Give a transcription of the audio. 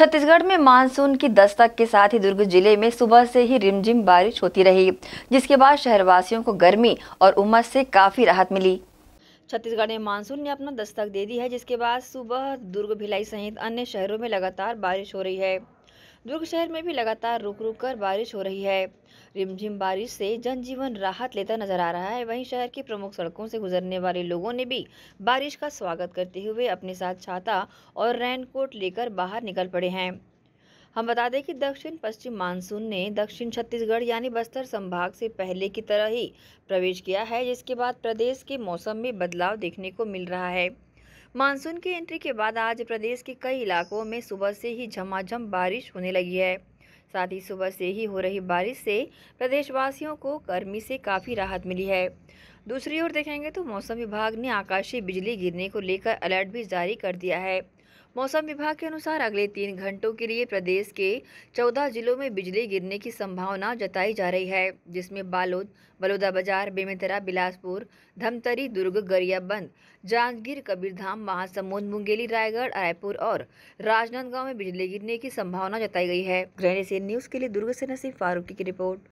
छत्तीसगढ़ में मानसून की दस्तक के साथ ही दुर्ग जिले में सुबह से ही रिमझिम बारिश होती रही जिसके बाद शहरवासियों को गर्मी और उमस से काफ़ी राहत मिली छत्तीसगढ़ में मानसून ने अपना दस्तक दे दी है जिसके बाद सुबह दुर्ग भिलाई सहित अन्य शहरों में लगातार बारिश हो रही है दुर्ग शहर में भी लगातार रुक रुक कर बारिश हो रही है रिमझिम बारिश से जनजीवन राहत लेता नजर आ रहा है वहीं शहर की प्रमुख सड़कों से गुजरने वाले लोगों ने भी बारिश का स्वागत करते हुए अपने साथ छाता और रेनकोट लेकर बाहर निकल पड़े हैं हम बता दें कि दक्षिण पश्चिम मानसून ने दक्षिण छत्तीसगढ़ यानी बस्तर संभाग से पहले की तरह ही प्रवेश किया है जिसके बाद प्रदेश के मौसम में बदलाव देखने को मिल रहा है मानसून की एंट्री के बाद आज प्रदेश के कई इलाकों में सुबह से ही झमाझम बारिश होने लगी है साथ ही सुबह से ही हो रही बारिश से प्रदेशवासियों को गर्मी से काफ़ी राहत मिली है दूसरी ओर देखेंगे तो मौसम विभाग ने आकाशीय बिजली गिरने को लेकर अलर्ट भी जारी कर दिया है मौसम विभाग के अनुसार अगले तीन घंटों के लिए प्रदेश के चौदह जिलों में बिजली गिरने की संभावना जताई जा रही है जिसमें बालोद बलौदाबाजार बेमेतरा बिलासपुर धमतरी दुर्ग गरियाबंद जांजगीर कबीरधाम महासमुंद मुंगेली रायगढ़ रायपुर और राजनांदगांव में बिजली गिरने की संभावना जताई गई है ग्रहण से न्यूज के लिए दुर्ग से नसीब फारूकी की रिपोर्ट